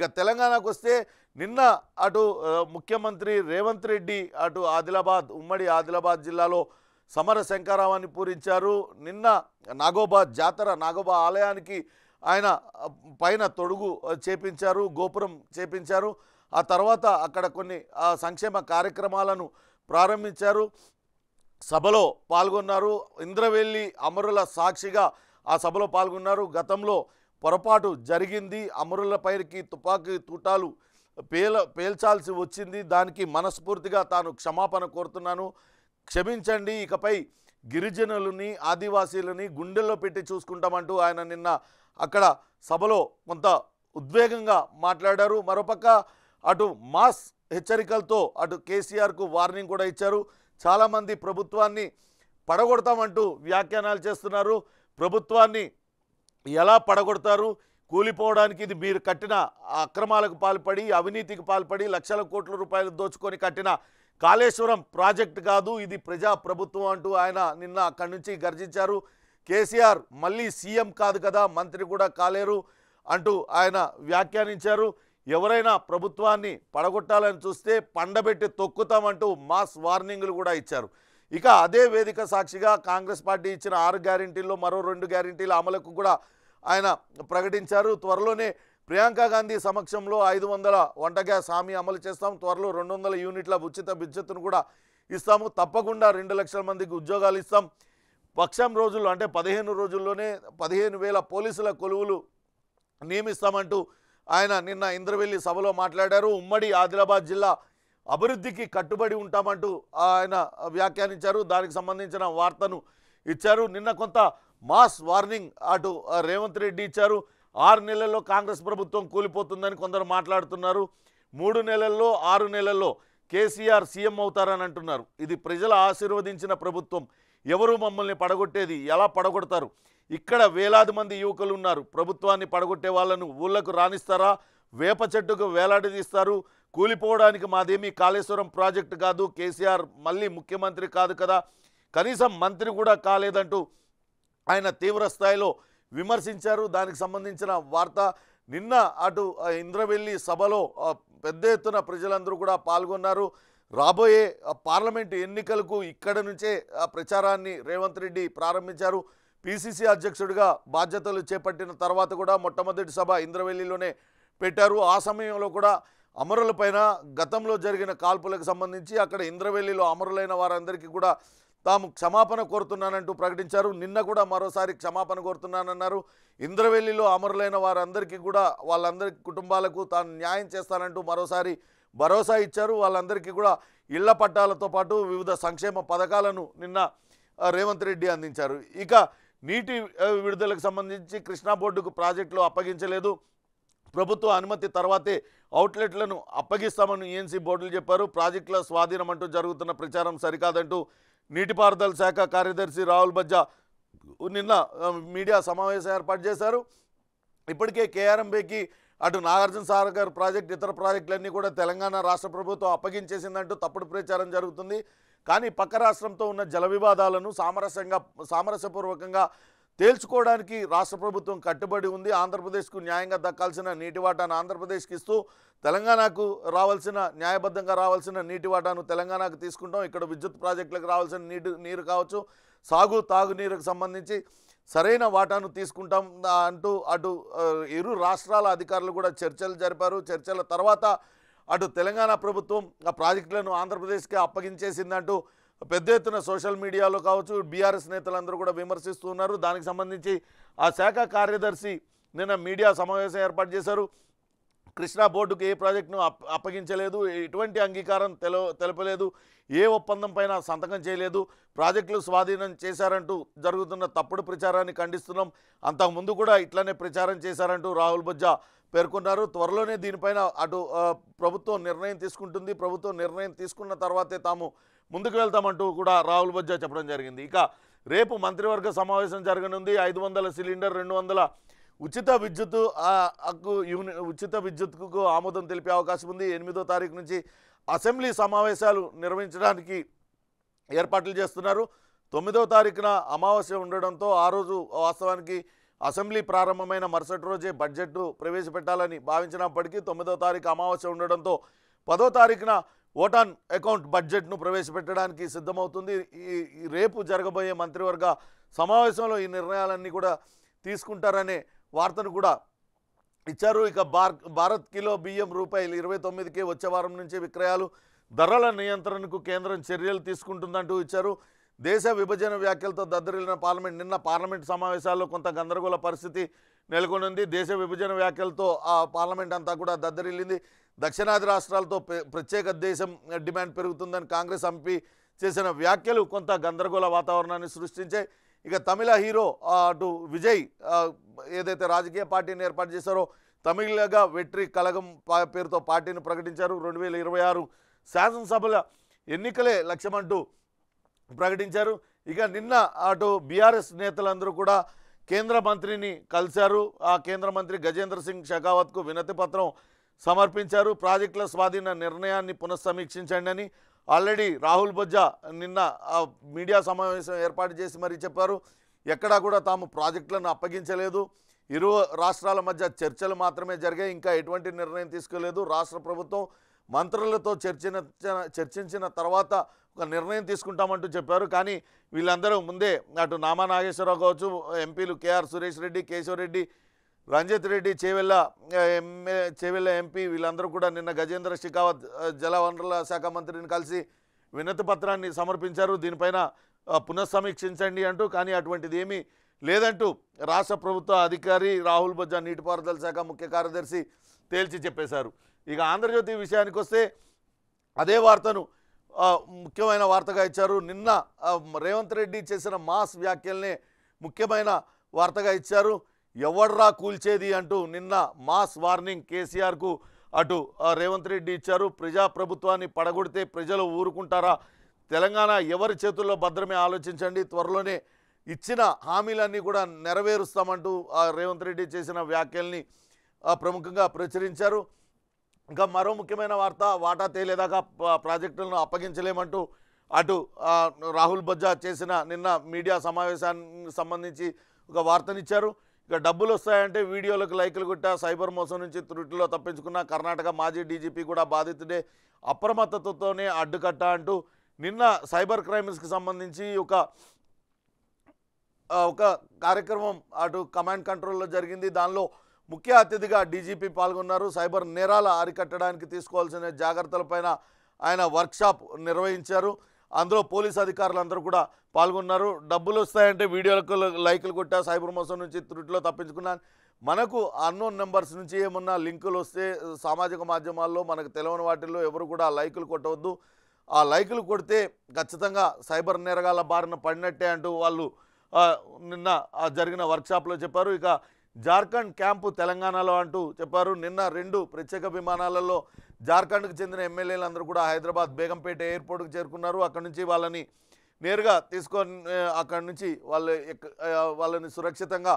ఇక తెలంగాణకు వస్తే నిన్న అటు ముఖ్యమంత్రి రేవంత్ రెడ్డి అటు ఆదిలాబాద్ ఉమ్మడి ఆదిలాబాద్ జిల్లాలో సమర శంకారావాన్ని పూరించారు నిన్న నాగోబా జాతర నాగోబా ఆలయానికి ఆయన పైన తొడుగు చేపించారు గోపురం చేపించారు ఆ తర్వాత అక్కడ కొన్ని సంక్షేమ కార్యక్రమాలను ప్రారంభించారు సభలో పాల్గొన్నారు ఇంద్రవెల్లి అమరుల సాక్షిగా ఆ సభలో పాల్గొన్నారు గతంలో పొరపాటు జరిగింది అమరుల పైరికి తుపాకీ తూటాలు పేల పేల్చాల్సి వచ్చింది దానికి మనస్ఫూర్తిగా తాను క్షమాపణ కోరుతున్నాను క్షమించండి ఇకపై గిరిజనులని ఆదివాసీలని గుండెల్లో పెట్టి చూసుకుంటామంటూ ఆయన నిన్న అక్కడ సభలో కొంత ఉద్వేగంగా మాట్లాడారు మరోపక్క అటు మాస్ హెచ్చరికలతో అటు కేసీఆర్కు వార్నింగ్ కూడా ఇచ్చారు చాలామంది ప్రభుత్వాన్ని పడగొడతామంటూ వ్యాఖ్యానాలు చేస్తున్నారు ప్రభుత్వాన్ని ఎలా పడగొడతారు కూలిపోవడానికి ఇది మీరు కట్టిన అక్రమాలకు పాల్పడి అవినీతికి పాల్పడి లక్షల కోట్ల రూపాయలు దోచుకొని కట్టిన కాళేశ్వరం ప్రాజెక్ట్ కాదు ఇది ప్రజా ప్రభుత్వం అంటూ ఆయన నిన్న అక్కడి నుంచి గర్జించారు కేసీఆర్ మళ్ళీ సీఎం కాదు కదా మంత్రి కూడా కాలేరు అంటూ ఆయన వ్యాఖ్యానించారు ఎవరైనా ప్రభుత్వాన్ని పడగొట్టాలని చూస్తే పండబెట్టి తొక్కుతామంటూ మాస్ వార్నింగ్లు కూడా ఇచ్చారు ఇక అదే వేదిక సాక్షిగా కాంగ్రెస్ పార్టీ ఇచ్చిన ఆరు గ్యారంటీల్లో మరో రెండు గ్యారంటీల అమలుకు కూడా ఆయన ప్రకటించారు త్వరలోనే ప్రియాంక గాంధీ సమక్షంలో ఐదు వందల వంట గ్యాస్ హామీ అమలు చేస్తాం త్వరలో రెండు వందల యూనిట్ల ఉచిత విద్యుత్తును కూడా ఇస్తాము తప్పకుండా రెండు లక్షల మందికి ఉద్యోగాలు ఇస్తాం పక్షం రోజులు అంటే పదిహేను రోజుల్లోనే పదిహేను వేల పోలీసుల కొలువులు నియమిస్తామంటూ ఆయన నిన్న ఇంద్రవెల్లి సభలో మాట్లాడారు ఉమ్మడి ఆదిలాబాద్ జిల్లా అభివృద్ధికి కట్టుబడి ఉంటామంటూ ఆయన వ్యాఖ్యానించారు దానికి సంబంధించిన వార్తను ఇచ్చారు నిన్న కొంత మాస్ వార్నింగ్ అటు రేవంత్ రెడ్డి ఇచ్చారు ఆరు నెలల్లో కాంగ్రెస్ ప్రభుత్వం కూలిపోతుందని కొందరు మాట్లాడుతున్నారు మూడు నెలల్లో ఆరు నెలల్లో కేసీఆర్ సీఎం అవుతారని అంటున్నారు ఇది ప్రజల ఆశీర్వదించిన ప్రభుత్వం ఎవరు మమ్మల్ని పడగొట్టేది ఎలా పడగొడతారు ఇక్కడ వేలాది మంది యువకులు ఉన్నారు ప్రభుత్వాన్ని పడగొట్టే వాళ్ళను ఊళ్ళకు రాణిస్తారా వేప చెట్టుకు వేలాడదీస్తారు కూలిపోవడానికి మాదేమీ కాళేశ్వరం ప్రాజెక్టు కాదు కేసీఆర్ మళ్ళీ ముఖ్యమంత్రి కాదు కదా కనీసం మంత్రి కూడా కాలేదంటూ ఆయన తీవ్ర స్థాయిలో విమర్శించారు దానికి సంబంధించిన వార్త నిన్న అటు ఇంద్రవెల్లి సభలో పెద్ద ఎత్తున ప్రజలందరూ కూడా పాల్గొన్నారు రాబోయే పార్లమెంటు ఎన్నికలకు ఇక్కడ నుంచే ప్రచారాన్ని రేవంత్ రెడ్డి ప్రారంభించారు పిసిసి అధ్యక్షుడిగా బాధ్యతలు చేపట్టిన తర్వాత కూడా మొట్టమొదటి సభ ఇంద్రవెల్లిలోనే పెట్టారు ఆ సమయంలో కూడా అమరుల పైన గతంలో జరిగిన కాల్పులకు సంబంధించి అక్కడ ఇంద్రవెల్లిలో అమరులైన వారందరికీ కూడా తాము క్షమాపణ కోరుతున్నానంటూ ప్రకటించారు నిన్న కూడా మరోసారి క్షమాపణ కోరుతున్నానన్నారు ఇంద్రవెల్లిలో అమరులైన వారందరికీ కూడా వాళ్ళందరి కుటుంబాలకు తాను న్యాయం చేస్తానంటూ మరోసారి భరోసా ఇచ్చారు వాళ్ళందరికీ కూడా ఇళ్ల పట్టాలతో పాటు వివిధ సంక్షేమ పథకాలను నిన్న రేవంత్ రెడ్డి అందించారు ఇక నీటి విడుదలకు సంబంధించి కృష్ణా బోర్డుకు ప్రాజెక్టులు అప్పగించలేదు ప్రభుత్వ అనుమతి తర్వాతే అవుట్లెట్లను అప్పగిస్తామని ఏఎన్సీ బోర్డులు చెప్పారు ప్రాజెక్టుల స్వాధీనం అంటూ జరుగుతున్న ప్రచారం సరికాదంటూ నీటిపారుదల శాఖ కార్యదర్శి రాహుల్ బజ్జా నిన్న మీడియా సమావేశం ఏర్పాటు చేశారు ఇప్పటికే కేఆర్ఎంబేకి అటు నాగార్జున సాగర్ ప్రాజెక్టు ఇతర ప్రాజెక్టులన్నీ కూడా తెలంగాణ రాష్ట్ర ప్రభుత్వం అప్పగించేసిందంటూ తప్పుడు ప్రచారం జరుగుతుంది కానీ పక్క రాష్ట్రంతో ఉన్న జల వివాదాలను సామరస్యంగా సామరస్యపూర్వకంగా తేల్చుకోవడానికి రాష్ట్ర ప్రభుత్వం కట్టుబడి ఉంది ఆంధ్రప్రదేశ్కు న్యాయంగా దక్కాల్సిన నీటి వాటాను ఆంధ్రప్రదేశ్కి ఇస్తూ తెలంగాణకు రావాల్సిన న్యాయబద్ధంగా రావాల్సిన నీటి వాటాను తెలంగాణకు తీసుకుంటాం ఇక్కడ విద్యుత్ ప్రాజెక్టులకు రావాల్సిన నీటి నీరు కావచ్చు సాగు తాగునీరుకు సంబంధించి సరైన వాటాను తీసుకుంటాం అంటూ అటు ఇరు రాష్ట్రాల అధికారులు కూడా చర్చలు జరిపారు చర్చల తర్వాత అటు తెలంగాణ ప్రభుత్వం ఆ ప్రాజెక్టులను ఆంధ్రప్రదేశ్కి అప్పగించేసిందంటూ పెద్ద ఎత్తున సోషల్ మీడియాలో కావచ్చు బీఆర్ఎస్ నేతలందరూ కూడా విమర్శిస్తున్నారు దానికి సంబంధించి ఆ శాఖ కార్యదర్శి నిన్న మీడియా సమావేశం ఏర్పాటు చేశారు కృష్ణా బోర్డుకు ఏ ప్రాజెక్టును అప్పగించలేదు ఎటువంటి అంగీకారం తెలపలేదు ఏ ఒప్పందం పైన సంతకం చేయలేదు ప్రాజెక్టులు స్వాధీనం చేశారంటూ జరుగుతున్న తప్పుడు ప్రచారాన్ని ఖండిస్తున్నాం అంతకుముందు కూడా ఇట్లనే ప్రచారం చేశారంటూ రాహుల్ బొజ్జా పేర్కొన్నారు త్వరలోనే దీనిపైన అటు ప్రభుత్వం నిర్ణయం తీసుకుంటుంది ప్రభుత్వం నిర్ణయం తీసుకున్న తర్వాతే తాము ముందుకు వెళ్తామంటూ కూడా రాహుల్ బజ్జా చెప్పడం జరిగింది ఇక రేపు మంత్రివర్గ సమావేశం జరగనుంది ఐదు వందల సిలిండర్ రెండు వందల ఉచిత విద్యుత్ హక్కు యూని ఉచిత విద్యుత్కు ఆమోదం తెలిపే అవకాశం ఉంది ఎనిమిదో తారీఖు నుంచి అసెంబ్లీ సమావేశాలు నిర్వహించడానికి ఏర్పాట్లు చేస్తున్నారు తొమ్మిదవ తారీఖున అమావాస్య ఉండడంతో ఆ రోజు వాస్తవానికి అసెంబ్లీ ప్రారంభమైన మరుసటి రోజే బడ్జెట్ ప్రవేశపెట్టాలని భావించినప్పటికీ తొమ్మిదవ తారీఖు అమావాస్య ఉండడంతో పదో తారీఖున ఓటాన్ అకౌంట్ బడ్జెట్ను ప్రవేశపెట్టడానికి సిద్ధమవుతుంది ఈ రేపు జరగబోయే మంత్రివర్గ సమావేశంలో ఈ నిర్ణయాలన్నీ కూడా తీసుకుంటారనే వార్తను కూడా ఇచ్చారు ఇక భారత్ కిలో బియ్యం రూపాయలు ఇరవై తొమ్మిదికే వచ్చే వారం నుంచి విక్రయాలు ధరల నియంత్రణకు కేంద్రం చర్యలు తీసుకుంటుందంటూ ఇచ్చారు దేశ విభజన వ్యాఖ్యలతో దద్దరిల్లిన పార్లమెంట్ నిన్న పార్లమెంట్ సమావేశాల్లో కొంత గందరగోళ పరిస్థితి నెలకొనింది దేశ విభజన వ్యాఖ్యలతో ఆ పార్లమెంట్ అంతా కూడా దద్దరిల్లింది దక్షిణాది రాష్ట్రాలతో ప్రత్యేక దేశం డిమాండ్ పెరుగుతుందని కాంగ్రెస్ ఎంపీ చేసిన వ్యాఖ్యలు కొంత గందరగోళ వాతావరణాన్ని సృష్టించాయి ఇక తమిళ హీరో అటు విజయ్ ఏదైతే రాజకీయ పార్టీని ఏర్పాటు చేశారో తమిళగా వెట్రి కలగం పేరుతో పార్టీని ప్రకటించారు రెండు వేల ఇరవై ఆరు శాసనసభల ఎన్నికలే లక్ష్యమంటూ ప్రకటించారు ఇక నిన్న అటు బీఆర్ఎస్ నేతలందరూ కూడా కేంద్ర మంత్రిని కలిశారు ఆ కేంద్ర మంత్రి గజేంద్ర సింగ్ షెకావత్కు వినతి పత్రం సమర్పించారు ప్రాజెక్టుల స్వాధీన నిర్ణయాన్ని పునఃసమీక్షించండి అని ఆల్రెడీ రాహుల్ బొజ్జా నిన్న మీడియా సమావేశం ఏర్పాటు చేసి మరీ చెప్పారు ఎక్కడా కూడా తాము ప్రాజెక్టులను అప్పగించలేదు ఇరు రాష్ట్రాల మధ్య చర్చలు మాత్రమే జరిగాయి ఇంకా ఎటువంటి నిర్ణయం తీసుకోలేదు రాష్ట్ర ప్రభుత్వం మంత్రులతో చర్చిన చర్చించిన తర్వాత ఒక నిర్ణయం తీసుకుంటామంటూ చెప్పారు కానీ వీళ్ళందరూ ముందే అటు నామా నాగేశ్వరరావు కావచ్చు ఎంపీలు KR Suresh Reddy Keshava Reddy Ranjith Reddy Chevella MA Chevella MP వీళ్ళందరూ కూడా నిన్న గజేంద్ర షికావత్ జలవనరుల శాఖ మంత్రిని కలిసి వినతి పత్రాన్ని సమర్పించారు దీనిపైన పునఃసమీక్షించండి అంటూ కానీ అటువంటిది ఏమీ లేదంటూ రాష్ట్ర ప్రభుత్వ అధికారి రాహుల్ బొజ్జా నీటిపారుదల శాఖ ముఖ్య కార్యదర్శి తేల్చి చెప్పేశారు ఇక ఆంధ్రజ్యోతి విషయానికి వస్తే అదే వార్తను ముఖ్యమైన వార్తగా ఇచ్చారు నిన్న రేవంత్ రెడ్డి చేసిన మాస్ వ్యాఖ్యల్ని ముఖ్యమైన వార్తగా ఇచ్చారు ఎవడ్రా కూల్చేది అంటూ నిన్న మాస్ వార్నింగ్ కేసీఆర్కు అటు రేవంత్ రెడ్డి ఇచ్చారు ప్రజాప్రభుత్వాన్ని పడగొడితే ప్రజలు ఊరుకుంటారా తెలంగాణ ఎవరి చేతుల్లో భద్రమే ఆలోచించండి త్వరలోనే ఇచ్చిన హామీలన్నీ కూడా నెరవేరుస్తామంటూ రేవంత్ రెడ్డి చేసిన వ్యాఖ్యల్ని ప్రముఖంగా ప్రచురించారు ఇంకా మరో ముఖ్యమైన వార్త వాటా తేలేదాకా ప్రాజెక్టులను అప్పగించలేమంటూ అటు రాహుల్ బజ్జా చేసిన నిన్న మీడియా సమావేశానికి సంబంధించి ఒక వార్తనిచ్చారు ఇక డబ్బులు వస్తాయంటే వీడియోలకు లైకులు కొట్టా సైబర్ మోసం నుంచి త్రుటిలో తప్పించుకున్న కర్ణాటక మాజీ డీజీపీ కూడా బాధితుడే అప్రమత్తతతోనే అడ్డుకట్ట అంటూ నిన్న సైబర్ క్రైమ్స్కి సంబంధించి ఒక ఒక కార్యక్రమం అటు కమాండ్ కంట్రోల్లో జరిగింది దానిలో ముఖ్య అతిథిగా డీజీపీ పాల్గొన్నారు సైబర్ నేరాల అరికట్టడానికి తీసుకోవాల్సిన జాగ్రత్తలపైన ఆయన వర్క్షాప్ నిర్వహించారు అందులో పోలీస్ అధికారులందరూ కూడా పాల్గొన్నారు డబ్బులు వస్తాయంటే వీడియోలకు లైకులు కొట్టా సైబర్ మోసం నుంచి త్రుట్లో తప్పించుకున్నాను మనకు అన్నోన్ నెంబర్స్ నుంచి ఏమన్నా లింకులు వస్తే సామాజిక మాధ్యమాల్లో మనకు తెలియని వాటిల్లో ఎవరు కూడా లైకులు కొట్టవద్దు ఆ లైకులు కొడితే ఖచ్చితంగా సైబర్ నేరగాల బారిన పడినట్టే అంటూ వాళ్ళు నిన్న జరిగిన వర్క్షాప్లో చెప్పారు ఇక జార్ఖండ్ క్యాంపు తెలంగాణలో అంటూ చెప్పారు నిన్న రెండు ప్రత్యేక విమానాలలో జార్ఖండ్కు చెందిన ఎమ్మెల్యేలందరూ కూడా హైదరాబాద్ బేగంపేట ఎయిర్పోర్ట్కి చేరుకున్నారు అక్కడి నుంచి వాళ్ళని నేరుగా తీసుకొని అక్కడి నుంచి వాళ్ళు వాళ్ళని సురక్షితంగా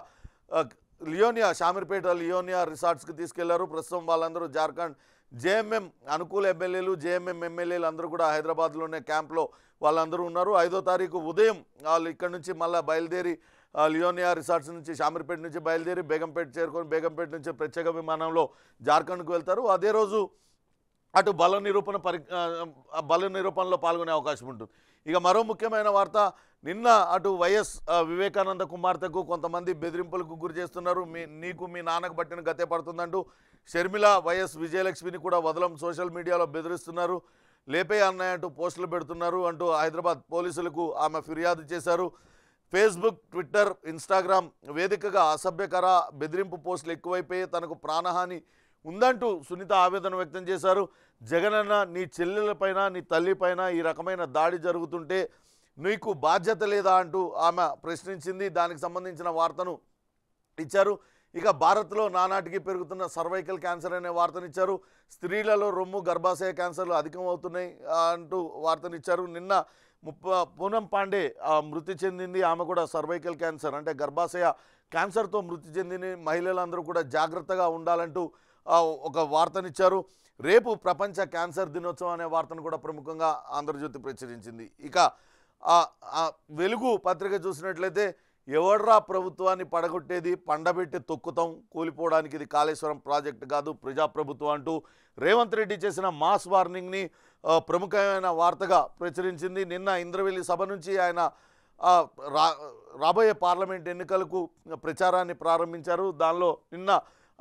లియోనియా షామీర్పేట లియోనియా రిసార్ట్స్కి తీసుకెళ్లారు ప్రస్తుతం వాళ్ళందరూ జార్ఖండ్ జేఎంఎం అనుకూల ఎమ్మెల్యేలు జేఎంఎం ఎమ్మెల్యేలు అందరూ కూడా హైదరాబాద్లోనే క్యాంప్లో వాళ్ళందరూ ఉన్నారు ఐదో తారీఖు ఉదయం వాళ్ళు ఇక్కడ నుంచి మళ్ళీ బయలుదేరి లియోనియా రిసార్ట్స్ నుంచి షామీర్పేట నుంచి బయలుదేరి బేగంపేట చేరుకొని బేగంపేట నుంచి ప్రత్యేక విమానంలో జార్ఖండ్కు వెళ్తారు అదే రోజు అటు బల నిరూపణ పరి బల నిరూపణలో పాల్గొనే అవకాశం ఉంటుంది ఇక మరో ముఖ్యమైన వార్త నిన్న అటు వైఎస్ వివేకానంద కుమార్తెకు కొంతమంది బెదిరింపులకు గురి చేస్తున్నారు మీ నీకు మీ నాన్నకు బట్టిన గతే పడుతుందంటూ షర్మిల వైఎస్ విజయలక్ష్మిని కూడా వదలం సోషల్ మీడియాలో బెదిరిస్తున్నారు లేపే అన్నాయంటూ పోస్టులు పెడుతున్నారు అంటూ హైదరాబాద్ పోలీసులకు ఆమె ఫిర్యాదు చేశారు ఫేస్బుక్ ట్విట్టర్ ఇన్స్టాగ్రామ్ వేదికగా అసభ్యకర బెదిరింపు పోస్టులు ఎక్కువైపోయి తనకు ప్రాణహాని ఉందంటూ సునీత ఆవేదన వ్యక్తం చేశారు జగనన్న నీ చెల్లెలపైన నీ తల్లిపైన ఈ రకమైన దాడి జరుగుతుంటే నీకు బాధ్యత లేదా అంటూ ఆమె ప్రశ్నించింది దానికి సంబంధించిన వార్తను ఇచ్చారు ఇక భారత్లో నానాటికి పెరుగుతున్న సర్వైకల్ క్యాన్సర్ అనే వార్తనిచ్చారు స్త్రీలలో రొమ్ము గర్భాశయ క్యాన్సర్లు అధికమవుతున్నాయి అంటూ వార్తనిచ్చారు నిన్న పూనం పాండే మృతి చెందింది ఆమె కూడా సర్వైకల్ క్యాన్సర్ అంటే గర్భాశయ క్యాన్సర్తో మృతి చెందిన మహిళలందరూ కూడా జాగ్రత్తగా ఉండాలంటూ ఒక వార్తనిచ్చారు రేపు ప్రపంచ క్యాన్సర్ దినోత్సవం అనే వార్తను కూడా ప్రముఖంగా ఆంధ్రజ్యోతి ప్రచురించింది ఇక వెలుగు పత్రిక చూసినట్లయితే ఎవడ్రా ప్రభుత్వాన్ని పడగొట్టేది పండబెట్టి తొక్కుతాం కూలిపోవడానికి ఇది కాళేశ్వరం ప్రాజెక్టు కాదు ప్రజాప్రభుత్వం అంటూ రేవంత్ రెడ్డి చేసిన మాస్ వార్నింగ్ని ప్రముఖమైన వార్తగా ప్రచురించింది నిన్న ఇంద్రవెల్లి సభ నుంచి ఆయన రాబోయే పార్లమెంట్ ఎన్నికలకు ప్రచారాన్ని ప్రారంభించారు దానిలో నిన్న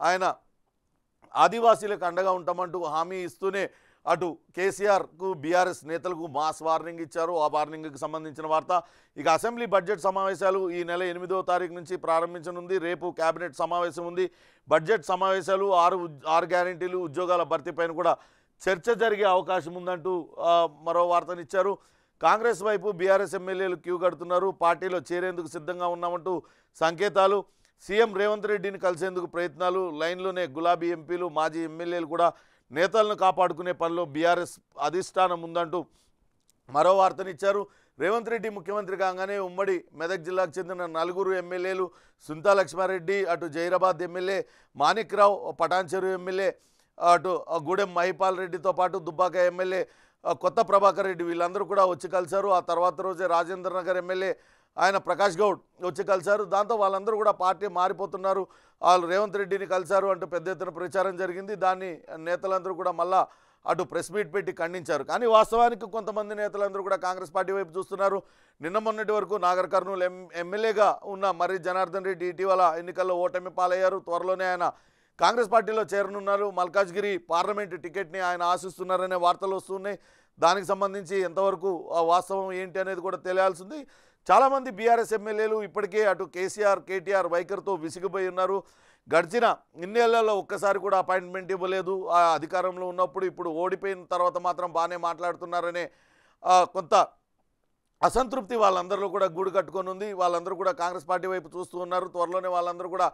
ఆయన ఆదివాసీలకు అండగా ఉంటామంటూ హామీ ఇస్తూనే అటు కేసీఆర్కు బీఆర్ఎస్ నేతలకు మాస్ వార్నింగ్ ఇచ్చారు ఆ వార్నింగ్కి సంబంధించిన వార్త ఇక అసెంబ్లీ బడ్జెట్ సమావేశాలు ఈ నెల ఎనిమిదో తారీఖు నుంచి ప్రారంభించనుంది రేపు కేబినెట్ సమావేశం ఉంది బడ్జెట్ సమావేశాలు ఆరు ఆరు గ్యారంటీలు ఉద్యోగాల భర్తీపైన కూడా చర్చ జరిగే అవకాశం ఉందంటూ మరో వార్తనిచ్చారు కాంగ్రెస్ వైపు బీఆర్ఎస్ ఎమ్మెల్యేలు క్యూ కడుతున్నారు పార్టీలో చేరేందుకు సిద్ధంగా ఉన్నామంటూ సంకేతాలు సీఎం రేవంత్ రెడ్డిని కలిసేందుకు ప్రయత్నాలు లైన్లోనే గులాబీ ఎంపీలు మాజీ ఎమ్మెల్యేలు కూడా నేతలను కాపాడుకునే పనిలో బీఆర్ఎస్ అధిష్టానం ఉందంటూ మరో వార్తనిచ్చారు రేవంత్ రెడ్డి ముఖ్యమంత్రి కాగానే ఉమ్మడి మెదక్ జిల్లాకు చెందిన నలుగురు ఎమ్మెల్యేలు సుంతా లక్ష్మారెడ్డి అటు జైరాబాద్ ఎమ్మెల్యే మాణిక్రావు పటాన్చెరు ఎమ్మెల్యే అటు గూడెం మహిపాల్ రెడ్డితో పాటు దుబ్బాక ఎమ్మెల్యే కొత్త ప్రభాకర్ రెడ్డి వీళ్ళందరూ కూడా వచ్చి కలిశారు ఆ తర్వాత రోజే రాజేంద్ర నగర్ ఎమ్మెల్యే ఆయన ప్రకాష్ గౌడ్ వచ్చి కలిశారు దాంతో వాళ్ళందరూ కూడా పార్టీ మారిపోతున్నారు వాళ్ళు రేవంత్ రెడ్డిని కలిశారు అంటూ పెద్ద ఎత్తున ప్రచారం జరిగింది దాన్ని నేతలందరూ కూడా మళ్ళా అటు ప్రెస్ మీట్ పెట్టి ఖండించారు కానీ వాస్తవానికి కొంతమంది నేతలందరూ కూడా కాంగ్రెస్ పార్టీ వైపు చూస్తున్నారు నిన్న మొన్నటి వరకు నాగర్ కర్నూలు ఎమ్మెల్యేగా ఉన్న మర్రి జనార్దన్ రెడ్డి ఇటీవల ఎన్నికల్లో ఓటమి పాలయ్యారు త్వరలోనే ఆయన కాంగ్రెస్ పార్టీలో చేరనున్నారు మల్కాజ్గిరి పార్లమెంటు టికెట్ని ఆయన ఆశిస్తున్నారనే వార్తలు వస్తున్నాయి దానికి సంబంధించి ఎంతవరకు వాస్తవం ఏంటి అనేది కూడా తెలియాల్సింది చాలామంది బీఆర్ఎస్ ఎమ్మెల్యేలు ఇప్పటికే అటు కేసీఆర్ కేటీఆర్ వైఖరితో విసిగిపోయి ఉన్నారు గడిచిన ఇన్నేళ్లలో ఒక్కసారి కూడా అపాయింట్మెంట్ ఇవ్వలేదు ఆ అధికారంలో ఉన్నప్పుడు ఇప్పుడు ఓడిపోయిన తర్వాత మాత్రం బాగానే మాట్లాడుతున్నారనే కొంత అసంతృప్తి వాళ్ళందరిలో కూడా గూడు కట్టుకొని ఉంది వాళ్ళందరూ కూడా కాంగ్రెస్ పార్టీ వైపు చూస్తూ ఉన్నారు త్వరలోనే వాళ్ళందరూ కూడా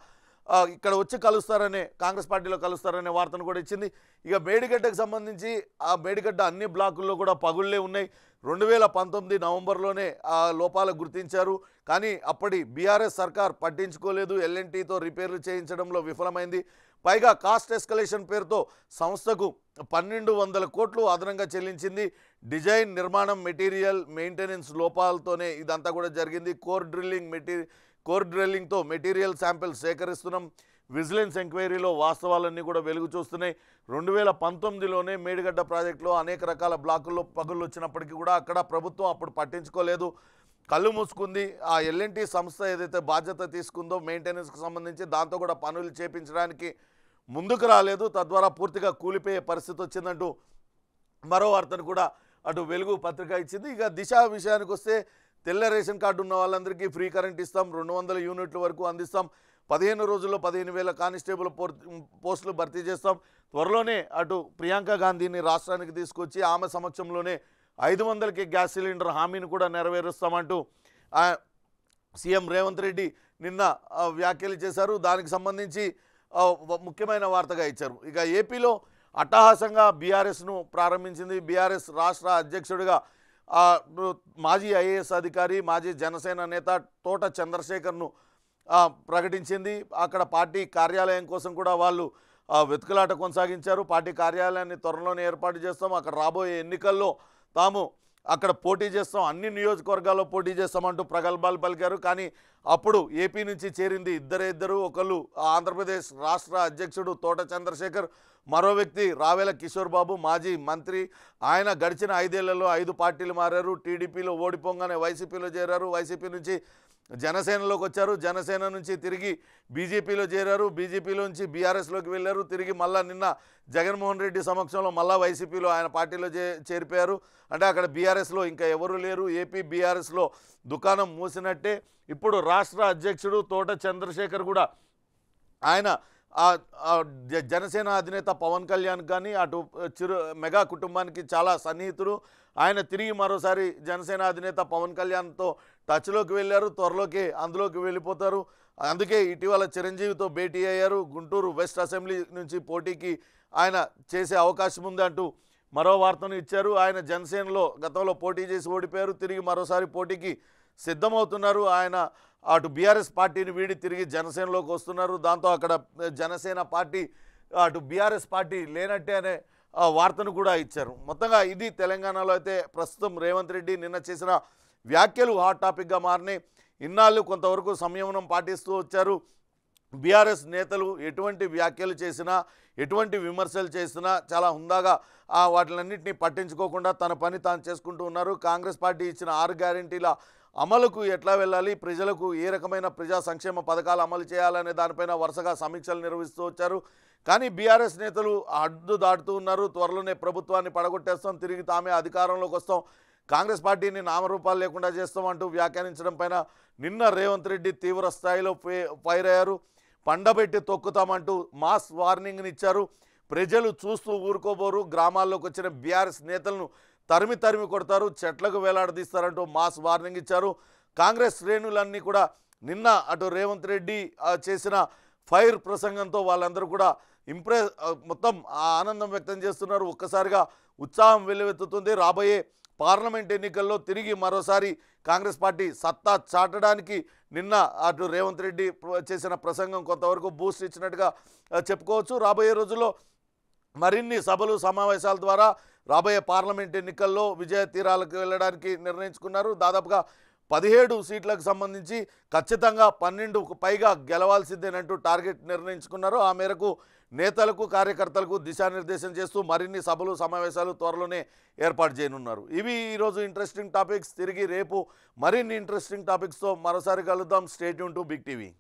ఇక్కడ వచ్చి కలుస్తారనే కాంగ్రెస్ పార్టీలో కలుస్తారనే వార్తను కూడా ఇచ్చింది ఇక మేడిగడ్డకు సంబంధించి ఆ మేడిగడ్డ అన్ని బ్లాకుల్లో కూడా పగుళ్లే ఉన్నాయి రెండు వేల పంతొమ్మిది నవంబర్లోనే ఆ లోపాలు గుర్తించారు కానీ అప్పటి బీఆర్ఎస్ సర్కార్ పట్టించుకోలేదు ఎల్ఎన్టీతో రిపేర్లు చేయించడంలో విఫలమైంది పైగా కాస్ట్ ఎస్కలేషన్ పేరుతో సంస్థకు పన్నెండు వందల కోట్లు అదనంగా చెల్లించింది డిజైన్ నిర్మాణం మెటీరియల్ మెయింటెనెన్స్ లోపాలతోనే ఇదంతా కూడా జరిగింది కోర్ డ్రిల్లింగ్ మెటీరియల్ కోర్ డ్రిల్లింగ్తో మెటీరియల్ శాంపిల్స్ సేకరిస్తున్నాం విజిలెన్స్ ఎంక్వైరీలో వాస్తవాలన్నీ కూడా వెలుగు చూస్తున్నాయి రెండు వేల పంతొమ్మిదిలోనే మేడిగడ్డ ప్రాజెక్టులో అనేక రకాల బ్లాకుల్లో పగుళ్ళు వచ్చినప్పటికీ కూడా అక్కడ ప్రభుత్వం అప్పుడు పట్టించుకోలేదు కళ్ళు మూసుకుంది ఆ ఎల్ఎన్టీ సంస్థ ఏదైతే బాధ్యత తీసుకుందో మెయింటెనెన్స్కి సంబంధించి దాంతో కూడా పనులు చేపించడానికి ముందుకు రాలేదు తద్వారా పూర్తిగా కూలిపోయే పరిస్థితి వచ్చిందంటూ మరో వార్తను కూడా అటు వెలుగు పత్రిక ఇచ్చింది ఇక దిశ విషయానికి వస్తే తెల్ల రేషన్ కార్డు ఉన్న వాళ్ళందరికీ ఫ్రీ కరెంట్ ఇస్తాం రెండు వందల యూనిట్ల వరకు అందిస్తాం పదిహేను రోజుల్లో పదిహేను వేల కానిస్టేబుల్ పోస్టులు భర్తీ చేస్తాం త్వరలోనే అటు ప్రియాంక గాంధీని రాష్ట్రానికి తీసుకొచ్చి ఆమె సమక్షంలోనే ఐదు వందలకి గ్యాస్ సిలిండర్ హామీని కూడా నెరవేరుస్తామంటూ సీఎం రేవంత్ రెడ్డి నిన్న వ్యాఖ్యలు చేశారు దానికి సంబంధించి ముఖ్యమైన వార్తగా ఇచ్చారు ఇక ఏపీలో అట్టహాసంగా బీఆర్ఎస్ను ప్రారంభించింది బీఆర్ఎస్ రాష్ట్ర అధ్యక్షుడిగా మాజీ ఐఏఎస్ అధికారి మాజీ జనసేన నేత తోట చంద్రశేఖర్ను ప్రకటించింది అక్కడ పార్టీ కార్యాలయం కోసం కూడా వాళ్ళు వెతుకులాట కొనసాగించారు పార్టీ కార్యాలయాన్ని త్వరలోనే ఏర్పాటు చేస్తాం అక్కడ రాబోయే ఎన్నికల్లో తాము అక్కడ పోటీ చేస్తాం అన్ని నియోజకవర్గాల్లో పోటీ చేస్తామంటూ ప్రగల్భాలు పలికారు కానీ అప్పుడు ఏపీ నుంచి చేరింది ఇద్దరే ఇద్దరు ఒకళ్ళు ఆంధ్రప్రదేశ్ రాష్ట్ర అధ్యక్షుడు తోట చంద్రశేఖర్ మరో వ్యక్తి రావేల కిషోర్ బాబు మాజీ మంత్రి ఆయన గడిచిన ఐదేళ్లలో ఐదు పార్టీలు మారారు టీడీపీలో ఓడిపోగానే వైసీపీలో చేరారు వైసీపీ నుంచి జనసేనలోకి వచ్చారు జనసేన నుంచి తిరిగి బీజేపీలో చేరారు బీజేపీలో నుంచి బీఆర్ఎస్లోకి వెళ్ళారు తిరిగి మళ్ళా నిన్న జగన్మోహన్ రెడ్డి సమక్షంలో మళ్ళా వైసీపీలో ఆయన పార్టీలో చేరిపోయారు అంటే అక్కడ బీఆర్ఎస్లో ఇంకా ఎవరు లేరు ఏపీ బీఆర్ఎస్లో దుకాణం మూసినట్టే ఇప్పుడు రాష్ట్ర అధ్యక్షుడు తోట చంద్రశేఖర్ కూడా ఆయన జనసేన అధినేత పవన్ కళ్యాణ్ కానీ అటు చిరు మెగా కుటుంబానికి చాలా సన్నిహితుడు ఆయన తిరిగి మరోసారి జనసేన అధినేత పవన్ కళ్యాణ్తో టచ్లోకి వెళ్ళారు త్వరలోకి అందులోకి వెళ్ళిపోతారు అందుకే ఇటీవల చిరంజీవితో భేటీ అయ్యారు గుంటూరు వెస్ట్ అసెంబ్లీ నుంచి పోటీకి ఆయన చేసే అవకాశం ఉంది అంటూ మరో వార్తను ఇచ్చారు ఆయన జనసేనలో గతంలో పోటీ చేసి ఓడిపోయారు తిరిగి మరోసారి పోటీకి సిద్ధమవుతున్నారు ఆయన అటు బీఆర్ఎస్ పార్టీని వీడి తిరిగి జనసేనలోకి వస్తున్నారు దాంతో అక్కడ జనసేన పార్టీ అటు బీఆర్ఎస్ పార్టీ లేనట్టే అనే వార్తను కూడా ఇచ్చారు మొత్తంగా ఇది తెలంగాణలో అయితే ప్రస్తుతం రేవంత్ రెడ్డి నిన్న చేసిన వ్యాఖ్యలు హాట్ టాపిక్గా మారినాయి ఇన్నాళ్ళు కొంతవరకు సంయమనం పాటిస్తూ వచ్చారు బీఆర్ఎస్ నేతలు ఎటువంటి వ్యాఖ్యలు చేసినా ఎటువంటి విమర్శలు చేసినా చాలా హుందాగా వాటినన్నింటినీ పట్టించుకోకుండా తన పని తాను చేసుకుంటూ ఉన్నారు కాంగ్రెస్ పార్టీ ఇచ్చిన ఆరు గ్యారంటీల అమలుకు ఎట్లా వెళ్ళాలి ప్రజలకు ఏ రకమైన ప్రజా సంక్షేమ పథకాలు అమలు చేయాలనే దానిపైన వరుసగా సమీక్షలు నిర్వహిస్తూ వచ్చారు కానీ బీఆర్ఎస్ నేతలు అడ్డు దాటుతూ ఉన్నారు త్వరలోనే ప్రభుత్వాన్ని పడగొట్టేస్తాం తిరిగి తామే అధికారంలోకి వస్తాం కాంగ్రెస్ పార్టీని నామరూపాలు లేకుండా చేస్తామంటూ వ్యాఖ్యానించడం పైన నిన్న రేవంత్ రెడ్డి తీవ్ర స్థాయిలో ఫైర్ అయ్యారు పండబెట్టి తొక్కుతామంటూ మాస్ వార్నింగ్ని ఇచ్చారు ప్రజలు చూస్తూ ఊరుకోబోరు గ్రామాల్లోకి వచ్చిన బీఆర్ఎస్ నేతలను తరిమి తరిమి కొడతారు చెట్లకు వేలాడదీస్తారంటూ మాస్ వార్నింగ్ ఇచ్చారు కాంగ్రెస్ శ్రేణులన్నీ కూడా నిన్న అటు రేవంత్ రెడ్డి చేసిన ఫైర్ ప్రసంగంతో వాళ్ళందరూ కూడా ఇంప్రెస్ మొత్తం ఆనందం వ్యక్తం చేస్తున్నారు ఒక్కసారిగా ఉత్సాహం వెల్లువెత్తుతుంది రాబోయే పార్లమెంట్ ఎన్నికల్లో తిరిగి మరోసారి కాంగ్రెస్ పార్టీ సత్తా చాటడానికి నిన్న అటు రేవంత్ రెడ్డి చేసిన ప్రసంగం కొంతవరకు బూస్ట్ ఇచ్చినట్టుగా చెప్పుకోవచ్చు రాబోయే రోజుల్లో మరిన్ని సభలు సమావేశాల ద్వారా రాబోయే పార్లమెంట్ ఎన్నికల్లో విజయ తీరాలకు వెళ్ళడానికి నిర్ణయించుకున్నారు దాదాపుగా పదిహేడు సీట్లకు సంబంధించి ఖచ్చితంగా పన్నెండుకు పైగా గెలవాల్సిందేనంటూ టార్గెట్ నిర్ణయించుకున్నారు ఆ మేరకు నేతలకు కార్యకర్తలకు దిశానిర్దేశం చేస్తూ మరిన్ని సభలు సమావేశాలు త్వరలోనే ఏర్పాటు చేయనున్నారు ఇవి ఈరోజు ఇంట్రెస్టింగ్ టాపిక్స్ తిరిగి రేపు మరిన్ని ఇంట్రెస్టింగ్ టాపిక్స్తో మరోసారి కలుద్దాం స్టేట్ యూన్ టు బిగ్ టీవీ